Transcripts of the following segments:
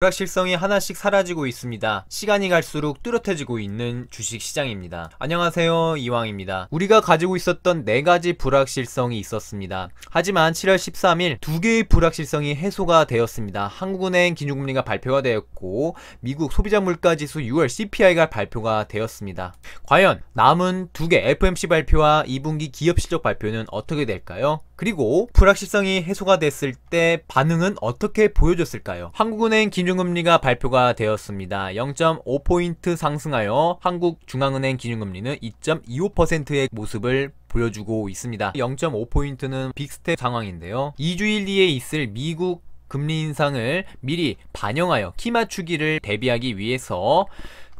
불확실성이 하나씩 사라지고 있습니다. 시간이 갈수록 뚜렷해지고 있는 주식시장입니다. 안녕하세요 이왕입니다. 우리가 가지고 있었던 네가지 불확실성이 있었습니다. 하지만 7월 13일 두개의 불확실성이 해소가 되었습니다. 한국은행 기준금리가 발표가 되었고 미국 소비자물가지수 6월 CPI가 발표가 되었습니다. 과연 남은 두 개 FMC 발표와 2분기 기업실적 발표는 어떻게 될까요? 그리고 불확실성이 해소가 됐을 때 반응은 어떻게 보여줬을까요? 한국은행 기준금리가 발표가 되었습니다. 0.5포인트 상승하여 한국중앙은행 기준금리는 2.25%의 모습을 보여주고 있습니다. 0.5포인트는 빅스텝 상황인데요. 2주일 뒤에 있을 미국 금리 인상을 미리 반영하여 키 맞추기를 대비하기 위해서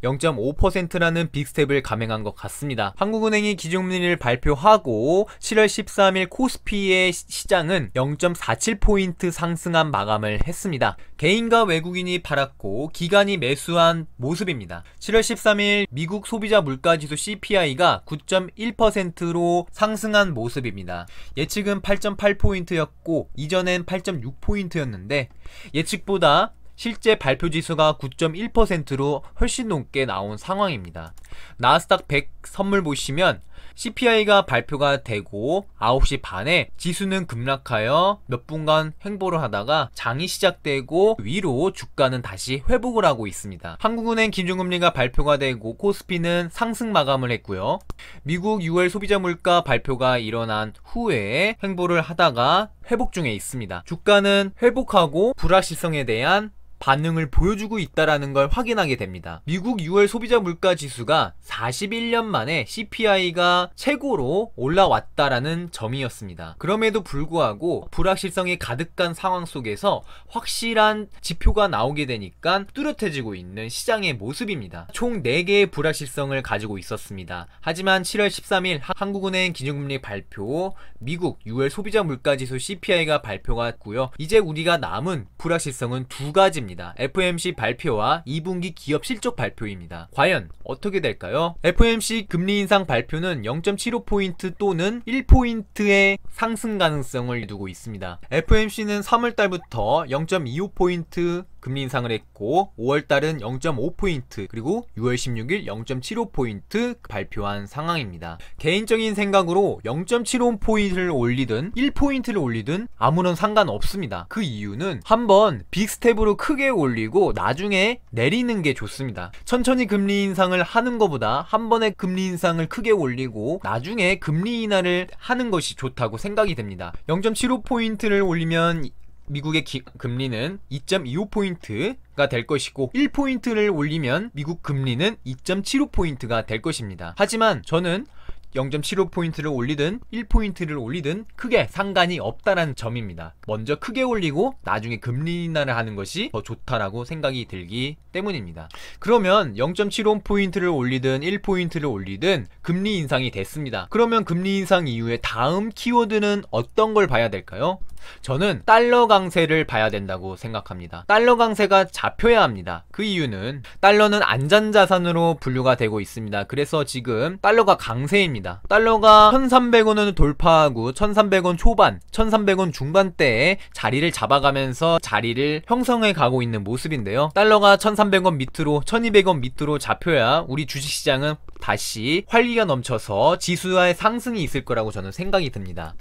0.5%라는 빅스텝을 감행한 것 같습니다. 한국은행이 기준금리를 발표하고 7월 13일 코스피의 시장은 0.47포인트 상승한 마감을 했습니다. 개인과 외국인이 팔았고 기간이 매수한 모습입니다. 7월 13일 미국 소비자 물가지수 CPI가 9.1%로 상승한 모습입니다. 예측은 8.8포인트였고 이전엔 8.6포인트였는데 예측보다 실제 발표 지수가 9.1%로 훨씬 높게 나온 상황입니다. 나스닥 100 선물 보시면 CPI가 발표가 되고 9시 반에 지수는 급락하여 몇 분간 횡보를 하다가 장이 시작되고 위로 주가는 다시 회복을 하고 있습니다. 한국은행 기준금리가 발표가 되고 코스피는 상승 마감을 했고요. 미국 6월 소비자 물가 발표가 일어난 후에 횡보를 하다가 회복 중에 있습니다. 주가는 회복하고 불확실성에 대한 반응을 보여주고 있다라는 걸 확인하게 됩니다. 미국 6월 소비자 물가 지수가 41년 만에 CPI가 최고로 올라왔다라는 점이었습니다. 그럼에도 불구하고 불확실성이 가득한 상황 속에서 확실한 지표가 나오게 되니까 뚜렷해지고 있는 시장의 모습입니다. 총 4개의 불확실성을 가지고 있었습니다. 하지만 7월 13일 한국은행 기준금리 발표 미국 6월 소비자 물가 지수 CPI가 발표가 됐고요. 이제 우리가 남은 불확실성은 두 가지입니다. 소식니다 FMC 발표와 2분기 기업 실적 발표입니다. 과연 어떻게 될까요? FMC 금리 인상 발표는 0.75포인트 또는 1포인트의 상승 가능성을 두고 있습니다. FMC는 3월달부터 0.25포인트 금리 인상을 했고 5월 달은 0.5포인트 그리고 6월 16일 0.75포인트 발표한 상황입니다. 개인적인 생각으로 0.75포인트를 올리든 1포인트를 올리든 아무런 상관없습니다. 그 이유는 한번 빅스텝으로 크게 올리고 나중에 내리는 게 좋습니다. 천천히 금리 인상을 하는 것보다 한 번에 금리 인상을 크게 올리고 나중에 금리 인하를 하는 것이 좋다고 생각이 됩니다. 0.75포인트를 올리면 미국의 기, 금리는 2.25포인트가 될 것이고 1포인트를 올리면 미국 금리는 2.75포인트가 될 것입니다. 하지만 저는 0.75포인트를 올리든 1포인트를 올리든 크게 상관이 없다는 점입니다. 먼저 크게 올리고 나중에 금리 인하를 하는 것이 더 좋다라고 생각이 들기 때문입니다. 그러면 0.75포인트를 올리든 1포인트를 올리든 금리 인상이 됐습니다. 그러면 금리 인상 이후에 다음 키워드는 어떤 걸 봐야 될까요? 저는 달러 강세를 봐야 된다고 생각합니다. 달러 강세가 잡혀야 합니다. 그 이유는 달러는 안전자산으로 분류가 되고 있습니다. 그래서 지금 달러가 강세입니다. 달러가 1300원을 돌파하고 1300원 초반, 1300원 중반대에 자리를 잡아가면서 자리를 형성해 가고 있는 모습인데요. 달러가 1300원 밑으로 1200원 밑으로 잡혀야 우리 주식시장은 다시 활기가 넘쳐서 지수와의 상승이 있을 거라고 저는 생각이 듭니다.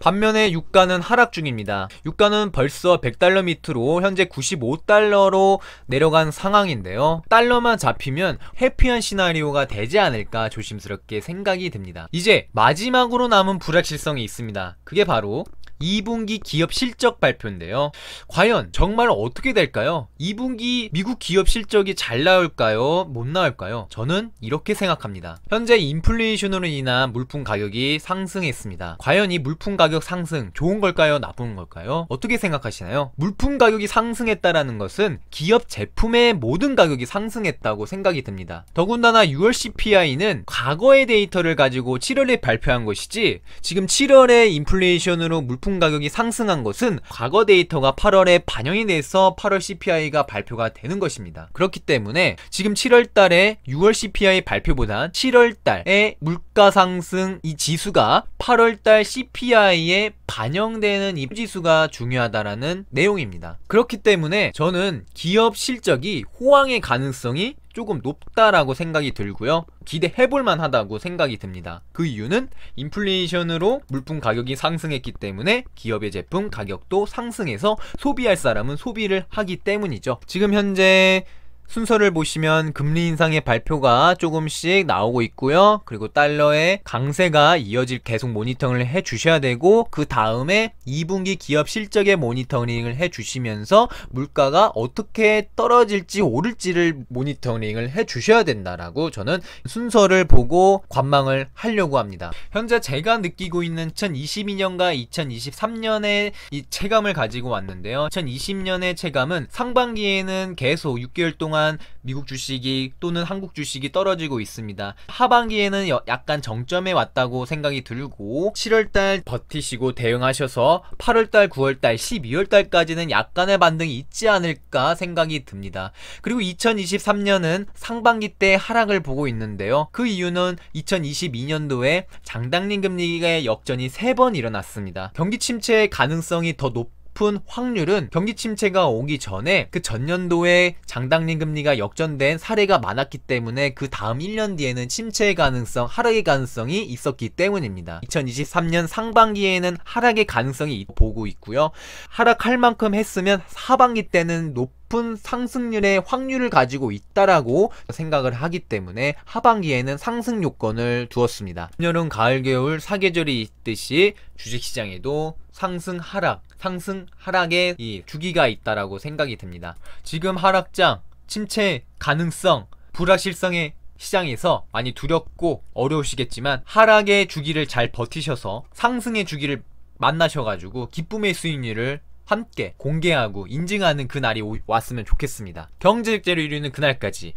반면에 유가는 하락 중입니다. 유가는 벌써 100달러 밑으로 현재 95달러로 내려간 상황인데요. 달러만 잡히면 해피한 시나리오가 되지 않을까 조심스럽게 생각이 듭니다. 이제 마지막으로 남은 불확실성이 있습니다. 그게 바로 2분기 기업 실적 발표인데요. 과연 정말 어떻게 될까요? 2분기 미국 기업 실적이 잘 나올까요? 못 나올까요? 저는 이렇게 생각합니다. 현재 인플레이션으로 인한 물품 가격이 상승했습니다. 과연 이 물품 가격 상승 좋은 걸까요? 나쁜 걸까요? 어떻게 생각하시나요? 물품 가격이 상승했다라는 것은 기업 제품의 모든 가격이 상승했다고 생각이 듭니다. 더군다나 6월 CPI는 과거의 데이터를 가지고 7월에 발표한 것이지 지금 7월에 인플레이션으로 물품 제품 가격이 상승한 것은 과거 데이터가 8월에 반영이 돼서 8월 CPI가 발표가 되는 것입니다. 그렇기 때문에 지금 7월 달에 6월 CPI 발표보다 7월 달에 물가 상승 이 지수가 8월 달 CPI에 반영되는 이 지수가 중요하다라는 내용입니다. 그렇기 때문에 저는 기업 실적이 호황의 가능성이 조금 높다라고 생각이 들고요. 기대해볼만 하다고 생각이 듭니다. 그 이유는 인플레이션으로 물품 가격이 상승했기 때문에 기업의 제품 가격도 상승해서 소비할 사람은 소비를 하기 때문이죠. 지금 현재 순서를 보시면 금리 인상의 발표가 조금씩 나오고 있고요. 그리고 달러의 강세가 이어질 계속 모니터링을 해 주셔야 되고 그 다음에 2분기 기업 실적의 모니터링을 해 주시면서 물가가 어떻게 떨어질지 오를지를 모니터링을 해 주셔야 된다라고 저는 순서를 보고 관망을 하려고 합니다. 현재 제가 느끼고 있는 2022년과 2023년의 이 체감을 가지고 왔는데요. 2020년의 체감은 상반기에는 계속 6개월 동안 동안 미국 주식이 또는 한국 주식이 떨어지고 있습니다. 하반기에는 약간 정점에 왔다고 생각이 들고 7월달 버티시고 대응하셔서 8월달, 9월달, 12월달까지는 약간의 반등이 있지 않을까 생각이 듭니다. 그리고 2023년은 상반기 때 하락을 보고 있는데요. 그 이유는 2022년도에 장당린 금리의 역전이 3번 일어났습니다. 경기 침체의 가능성이 더 높. 높은 확률은 경기 침체가 오기 전에 그 전년도에 장당린 금리가 역전된 사례가 많았기 때문에 그 다음 1년 뒤에는 침체의 가능성, 하락의 가능성이 있었기 때문입니다. 2023년 상반기에는 하락의 가능성이 보고 있고요. 하락할 만큼 했으면 하반기 때는 높 높은 상승률의 확률을 가지고 있다라고 생각을 하기 때문에 하반기에는 상승 요건을 두었습니다. 여름, 가을, 겨울 사계절이 있듯이 주식시장에도 상승, 하락 상승 하락의 이 주기가 있다라고 생각이 듭니다. 지금 하락장 침체 가능성 불확실성의 시장에서 많이 두렵고 어려우시겠지만 하락의 주기를 잘 버티셔서 상승의 주기를 만나셔가지고 기쁨의 수익률을 함께 공개하고 인증하는 그날이 왔으면 좋겠습니다. 경제적 재료 1위는 그날까지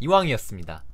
이왕이었습니다.